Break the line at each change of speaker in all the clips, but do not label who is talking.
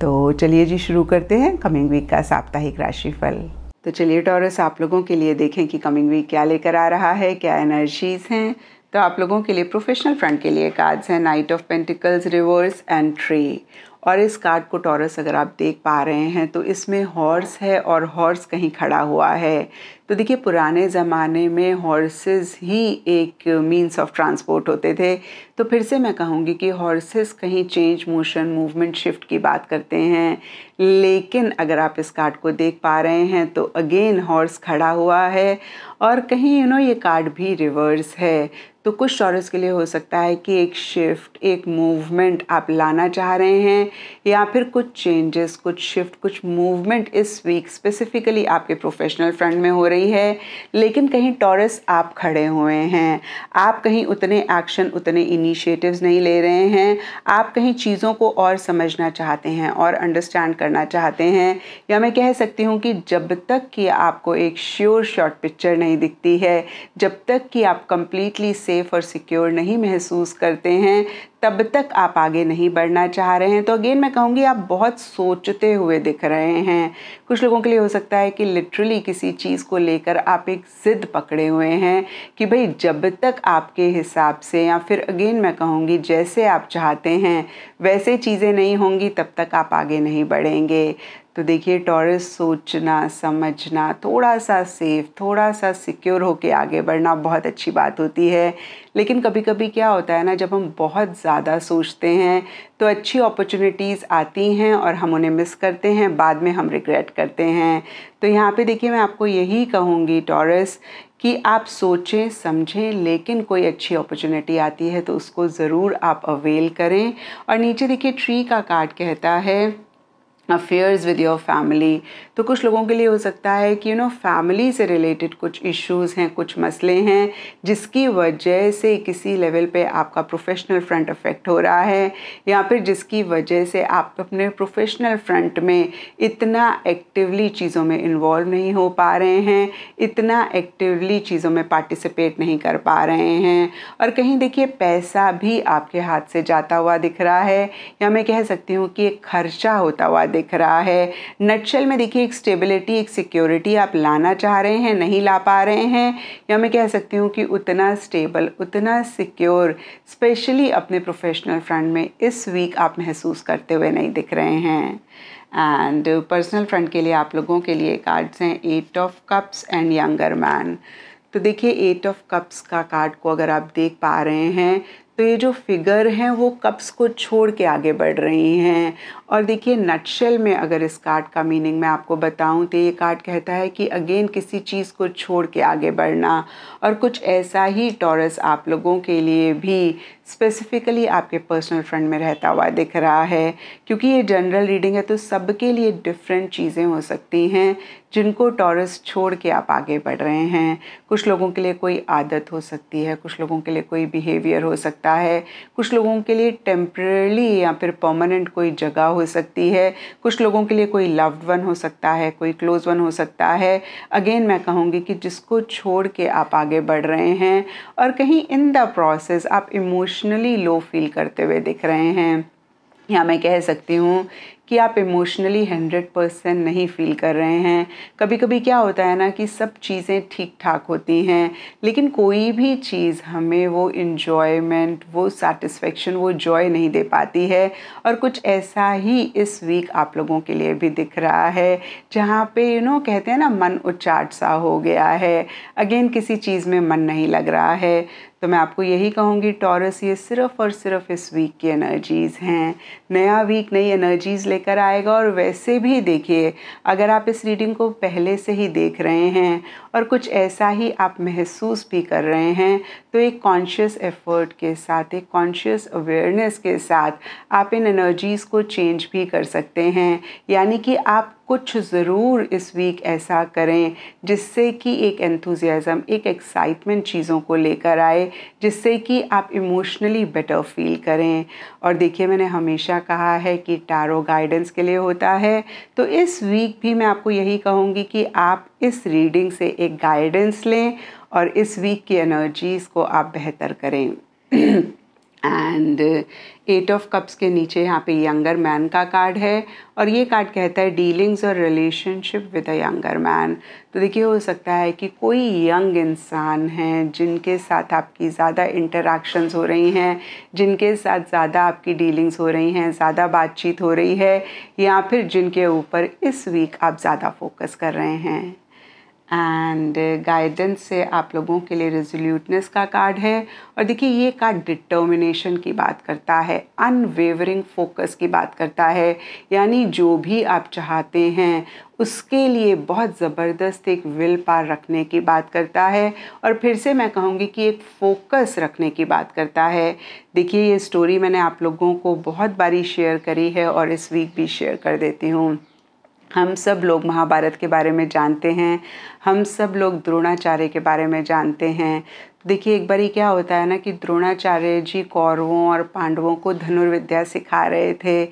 तो चलिए जी शुरू करते हैं कमिंग वीक का साप्ताहिक राशिफल तो चलिए टॉरस आप लोगों के लिए देखें कि कमिंग वीक क्या लेकर आ रहा है क्या एनर्जीज हैं तो आप लोगों के लिए प्रोफेशनल फ्रंट के लिए कार्ड्स हैं knight of pentacles reverse and three और इस कार्ड को टॉरस अगर आप देख पा रहे हैं तो इसमें हॉर्स है और हॉर्स कहीं खड़ा हुआ है तो देखिए पुराने ज़माने में हॉर्सेस ही एक मींस ऑफ ट्रांसपोर्ट होते थे तो फिर से मैं कहूँगी कि हॉर्सेस कहीं चेंज मोशन मूवमेंट शिफ्ट की बात करते हैं लेकिन अगर आप इस कार्ड को देख पा रहे हैं तो अगेन हॉर्स खड़ा हुआ है और कहीं यू नो ये कार्ड भी रिवर्स है तो कुछ टॉरस के लिए हो सकता है कि एक शिफ्ट एक मूवमेंट आप लाना चाह रहे हैं या फिर कुछ चेंजेस कुछ शिफ्ट कुछ मूवमेंट इस वीक स्पेसिफिकली आपके प्रोफेशनल फ्रंट में हो रही है लेकिन कहीं टॉरस आप खड़े हुए हैं आप कहीं उतने एक्शन उतने इनिशिएटिव्स नहीं ले रहे हैं आप कहीं चीज़ों को और समझना चाहते हैं और अंडरस्टैंड करना चाहते हैं या मैं कह सकती हूँ कि जब तक कि आपको एक श्योर शॉर्ट पिक्चर नहीं दिखती है जब तक कि आप कंप्लीटली सेफ़ और सिक्योर नहीं महसूस करते हैं तब तक आप आगे नहीं बढ़ना चाह रहे हैं तो अगेन मैं कहूँगी आप बहुत सोचते हुए दिख रहे हैं कुछ लोगों के लिए हो सकता है कि लिटरली किसी चीज़ को लेकर आप एक ज़िद पकड़े हुए हैं कि भाई जब तक आपके हिसाब से या फिर अगेन मैं कहूँगी जैसे आप चाहते हैं वैसे चीज़ें नहीं होंगी तब तक आप आगे नहीं बढ़ेंगे तो देखिए टॉरस सोचना समझना थोड़ा सा सेफ थोड़ा सा सिक्योर होके आगे बढ़ना बहुत अच्छी बात होती है लेकिन कभी कभी क्या होता है ना जब हम बहुत ज़्यादा सोचते हैं तो अच्छी अपॉर्चुनिटीज़ आती हैं और हम उन्हें मिस करते हैं बाद में हम रिग्रेट करते हैं तो यहाँ पे देखिए मैं आपको यही कहूँगी टॉरस कि आप सोचें समझें लेकिन कोई अच्छी अपॉर्चुनिटी आती है तो उसको ज़रूर आप अवेल करें और नीचे देखिए ट्री का कार्ड कहता है अफेयर्स विद योर फैमिली तो कुछ लोगों के लिए हो सकता है कि यू नो फैमिली से रिलेटेड कुछ इश्यूज हैं कुछ मसले हैं जिसकी वजह से किसी लेवल पे आपका प्रोफेशनल फ्रंट अफेक्ट हो रहा है या फिर जिसकी वजह से आप अपने प्रोफेशनल फ्रंट में इतना एक्टिवली चीज़ों में इन्वॉल्व नहीं हो पा रहे हैं इतना एक्टिवली चीज़ों में पार्टिसिपेट नहीं कर पा रहे हैं और कहीं देखिए पैसा भी आपके हाथ से जाता हुआ दिख रहा है या मैं कह सकती हूँ कि एक खर्चा होता हुआ दिख रहा है नटशेल में देखिए एक स्टेबिलिटी एक सिक्योरिटी आप लाना चाह रहे हैं नहीं ला पा रहे हैं या मैं कह सकती हूँ कि उतना स्टेबल उतना सिक्योर स्पेशली अपने प्रोफेशनल फ्रंट में इस वीक आप महसूस करते हुए नहीं दिख रहे हैं एंड पर्सनल फ्रंट के लिए आप लोगों के लिए कार्ड्स हैं eight of cups and younger man तो देखिए एट ऑफ कप्स का कार्ड को अगर आप देख पा रहे हैं तो ये जो फिगर हैं वो कप्स को छोड़ के आगे बढ़ रही हैं और देखिए नटशेल में अगर इस कार्ड का मीनिंग मैं आपको बताऊं तो ये कार्ड कहता है कि अगेन किसी चीज़ को छोड़ के आगे बढ़ना और कुछ ऐसा ही टॉरस आप लोगों के लिए भी स्पेसिफिकली आपके पर्सनल फ्रेंड में रहता हुआ दिख रहा है क्योंकि ये जनरल रीडिंग है तो सबके लिए डिफरेंट चीज़ें हो सकती हैं जिनको टॉरस छोड़ के आप आगे बढ़ रहे हैं कुछ लोगों के लिए कोई आदत हो सकती है कुछ लोगों के लिए कोई बिहेवियर हो सकता है कुछ लोगों के लिए टेम्प्रेली या फिर परमानेंट कोई जगह हो सकती है कुछ लोगों के लिए कोई लव्ड वन हो सकता है कोई क्लोज वन हो सकता है अगेन मैं कहूँगी कि जिसको छोड़ के आप आगे बढ़ रहे हैं और कहीं इन द प्रोसेस आप इमोशन इमोशनली लो फील करते हुए दिख रहे हैं या मैं कह सकती हूँ कि आप इमोशनली हंड्रेड परसेंट नहीं फील कर रहे हैं कभी कभी क्या होता है ना कि सब चीज़ें ठीक ठाक होती हैं लेकिन कोई भी चीज़ हमें वो इन्जॉयमेंट वो सेटिस्फेक्शन वो जॉय नहीं दे पाती है और कुछ ऐसा ही इस वीक आप लोगों के लिए भी दिख रहा है जहाँ पे यू नो कहते हैं ना मन उचाट सा हो गया है अगेन किसी चीज़ में मन नहीं लग रहा है तो मैं आपको यही कहूँगी टॉरस ये सिर्फ़ और सिर्फ इस वीक की एनर्जीज़ हैं नया वीक नई एनर्जीज़ ले लेकर आएगा और वैसे भी देखिए अगर आप इस रीडिंग को पहले से ही देख रहे हैं और कुछ ऐसा ही आप महसूस भी कर रहे हैं तो एक कॉन्शियस एफर्ट के साथ एक कॉन्शियस अवेयरनेस के साथ आप इन एनर्जीज़ को चेंज भी कर सकते हैं यानी कि आप कुछ ज़रूर इस वीक ऐसा करें जिससे कि एक एंथुजियाज़म एक एक्साइटमेंट चीज़ों को लेकर आए जिससे कि आप इमोशनली बेटर फील करें और देखिए मैंने हमेशा कहा है कि टारो गाइडेंस के लिए होता है तो इस वीक भी मैं आपको यही कहूँगी कि आप इस रीडिंग से एक गाइडेंस लें और इस वीक की एनर्जीज़ को आप बेहतर करें एंड एट ऑफ कप्स के नीचे यहाँ पे यंगर मैन का कार्ड है और ये कार्ड कहता है डीलिंग्स और relationship with a younger man तो देखिए हो सकता है कि कोई यंग इंसान हैं जिनके साथ आपकी ज़्यादा इंटरेक्शंस हो रही हैं जिनके साथ ज़्यादा आपकी डीलिंग्स हो रही हैं ज़्यादा बातचीत हो रही है या फिर जिनके ऊपर इस वीक आप ज़्यादा फोकस कर रहे हैं एंड गाइडेंस uh, से आप लोगों के लिए रेजोल्यूटनेस का कार्ड है और देखिए ये कार्ड डिटर्मिनेशन की बात करता है अनवेवरिंग फोकस की बात करता है यानी जो भी आप चाहते हैं उसके लिए बहुत ज़बरदस्त एक विल पार रखने की बात करता है और फिर से मैं कहूँगी कि एक फोकस रखने की बात करता है देखिए ये स्टोरी मैंने आप लोगों को बहुत बारी शेयर करी है और इस वीक भी शेयर कर देती हूँ हम सब लोग महाभारत के बारे में जानते हैं हम सब लोग द्रोणाचार्य के बारे में जानते हैं देखिए एक बार ही क्या होता है ना कि द्रोणाचार्य जी कौरवों और पांडवों को धनुर्विद्या सिखा रहे थे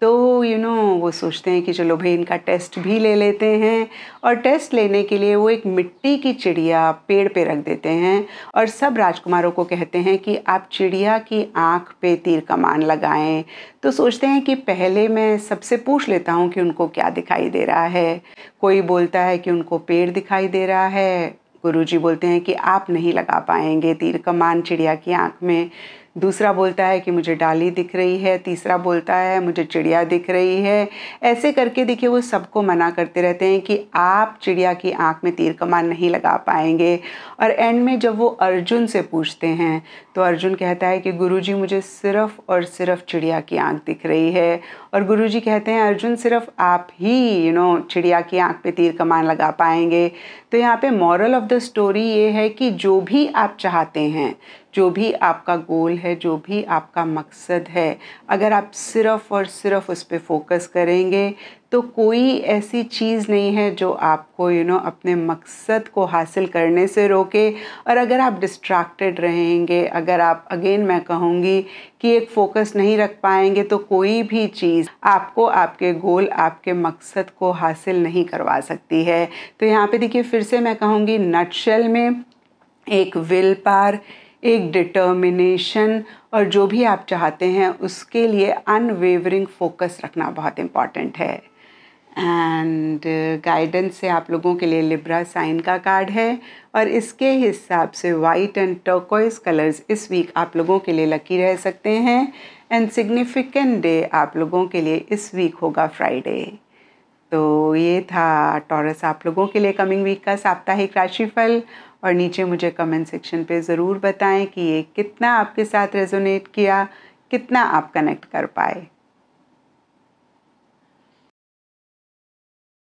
तो यू you नो know, वो सोचते हैं कि चलो भाई इनका टेस्ट भी ले लेते हैं और टेस्ट लेने के लिए वो एक मिट्टी की चिड़िया पेड़ पे रख देते हैं और सब राजकुमारों को कहते हैं कि आप चिड़िया की आँख पे तीर कमान लगाएं तो सोचते हैं कि पहले मैं सबसे पूछ लेता हूँ कि उनको क्या दिखाई दे रहा है कोई बोलता है कि उनको पेड़ दिखाई दे रहा है गुरुजी बोलते हैं कि आप नहीं लगा पाएंगे तीर कमान चिड़िया की आँख में दूसरा बोलता है कि मुझे डाली दिख रही है तीसरा बोलता है मुझे चिड़िया दिख रही है ऐसे करके देखिए वो सबको मना करते रहते हैं कि आप चिड़िया की आँख में तीर कमान नहीं लगा पाएंगे और एंड में जब वो अर्जुन से पूछते हैं तो अर्जुन कहता है कि गुरु जी मुझे सिर्फ़ और सिर्फ चिड़िया की आँख दिख रही है और गुरु जी कहते हैं अर्जुन सिर्फ आप ही यू नो चिड़िया की आँख पर तीर कमान लगा पाएंगे तो यहाँ पे मॉरल ऑफ़ द स्टोरी ये है कि जो भी आप चाहते हैं जो भी आपका गोल है जो भी आपका मकसद है अगर आप सिर्फ और सिर्फ उस पर फोकस करेंगे तो कोई ऐसी चीज़ नहीं है जो आपको यू you नो know, अपने मकसद को हासिल करने से रोके और अगर आप डिस्ट्रैक्टेड रहेंगे अगर आप अगेन मैं कहूँगी कि एक फोकस नहीं रख पाएंगे तो कोई भी चीज़ आपको आपके गोल आपके मकसद को हासिल नहीं करवा सकती है तो यहाँ पे देखिए फिर से मैं कहूँगी नटशेल में एक विल पार एक डिटर्मिनेशन और जो भी आप चाहते हैं उसके लिए अनवेवरिंग फोकस रखना बहुत इम्पॉर्टेंट है एंड गाइडेंस से आप लोगों के लिए लिब्रा साइन का कार्ड है और इसके हिसाब से वाइट एंड टर्कोइज कलर्स इस वीक आप लोगों के लिए लकी रह सकते हैं एंड सिग्निफिकेंट डे आप लोगों के लिए इस वीक होगा फ्राइडे तो ये था टॉरस आप लोगों के लिए कमिंग वीक का साप्ताहिक राशिफल और नीचे मुझे कमेंट सेक्शन पे ज़रूर बताएं कि ये कितना आपके साथ रेजोनेट किया कितना आप कनेक्ट कर पाए